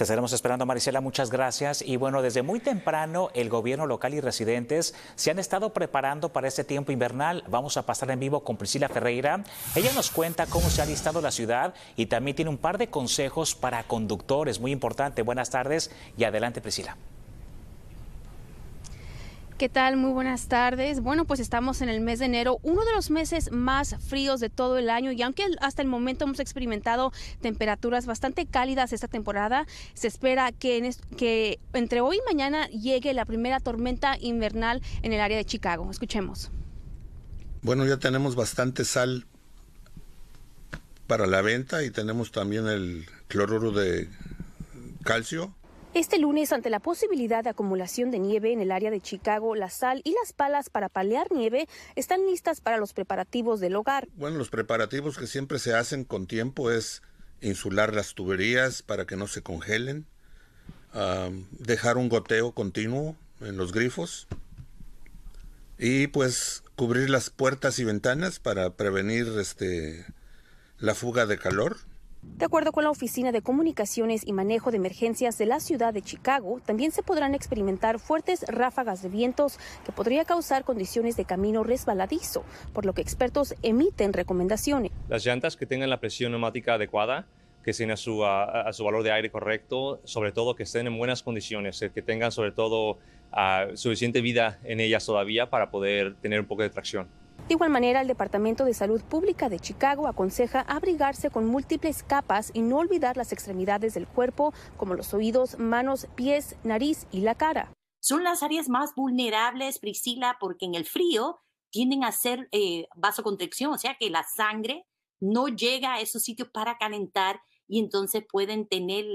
Te estaremos esperando, Marisela, muchas gracias. Y bueno, desde muy temprano el gobierno local y residentes se han estado preparando para este tiempo invernal. Vamos a pasar en vivo con Priscila Ferreira. Ella nos cuenta cómo se ha listado la ciudad y también tiene un par de consejos para conductores. Muy importante. Buenas tardes y adelante, Priscila. ¿Qué tal? Muy buenas tardes. Bueno, pues estamos en el mes de enero, uno de los meses más fríos de todo el año y aunque hasta el momento hemos experimentado temperaturas bastante cálidas esta temporada, se espera que, que entre hoy y mañana llegue la primera tormenta invernal en el área de Chicago. Escuchemos. Bueno, ya tenemos bastante sal para la venta y tenemos también el cloruro de calcio este lunes, ante la posibilidad de acumulación de nieve en el área de Chicago, la sal y las palas para palear nieve están listas para los preparativos del hogar. Bueno, los preparativos que siempre se hacen con tiempo es insular las tuberías para que no se congelen, dejar un goteo continuo en los grifos y pues cubrir las puertas y ventanas para prevenir este, la fuga de calor. De acuerdo con la Oficina de Comunicaciones y Manejo de Emergencias de la ciudad de Chicago, también se podrán experimentar fuertes ráfagas de vientos que podría causar condiciones de camino resbaladizo, por lo que expertos emiten recomendaciones. Las llantas que tengan la presión neumática adecuada, que estén a su, valor de aire correcto, sobre todo que estén en buenas condiciones, eh, que tengan sobre todo ah, suficiente vida en ellas todavía para poder tener un poco de tracción. De igual manera, el Departamento de Salud Pública de Chicago aconseja abrigarse con múltiples capas y no olvidar las extremidades del cuerpo, como los oídos, manos, pies, nariz y la cara. Son las áreas más vulnerables, Priscila, porque en el frío tienden a ser eh, vasocontricción, o sea que la sangre no llega a esos sitios para calentar y entonces pueden tener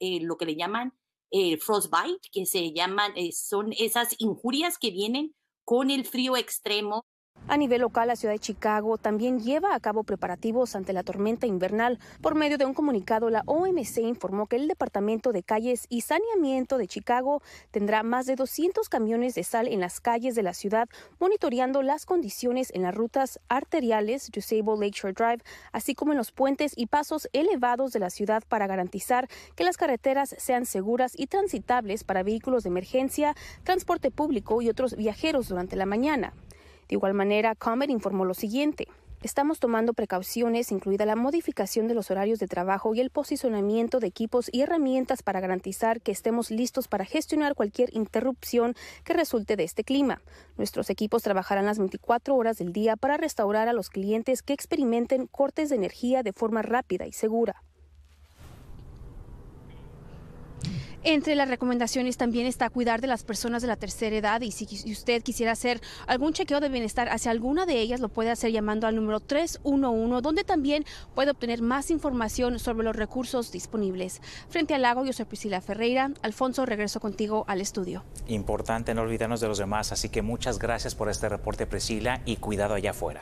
eh, lo que le llaman eh, frostbite, que se llaman, eh, son esas injurias que vienen con el frío extremo. A nivel local, la ciudad de Chicago también lleva a cabo preparativos ante la tormenta invernal. Por medio de un comunicado, la OMC informó que el Departamento de Calles y Saneamiento de Chicago tendrá más de 200 camiones de sal en las calles de la ciudad, monitoreando las condiciones en las rutas arteriales Sable Lakeshore Drive, así como en los puentes y pasos elevados de la ciudad para garantizar que las carreteras sean seguras y transitables para vehículos de emergencia, transporte público y otros viajeros durante la mañana. De igual manera, Comet informó lo siguiente. Estamos tomando precauciones, incluida la modificación de los horarios de trabajo y el posicionamiento de equipos y herramientas para garantizar que estemos listos para gestionar cualquier interrupción que resulte de este clima. Nuestros equipos trabajarán las 24 horas del día para restaurar a los clientes que experimenten cortes de energía de forma rápida y segura. Entre las recomendaciones también está cuidar de las personas de la tercera edad y si usted quisiera hacer algún chequeo de bienestar hacia alguna de ellas, lo puede hacer llamando al número 311, donde también puede obtener más información sobre los recursos disponibles. Frente al lago, yo soy Priscila Ferreira. Alfonso, regreso contigo al estudio. Importante no olvidarnos de los demás, así que muchas gracias por este reporte, Priscila, y cuidado allá afuera.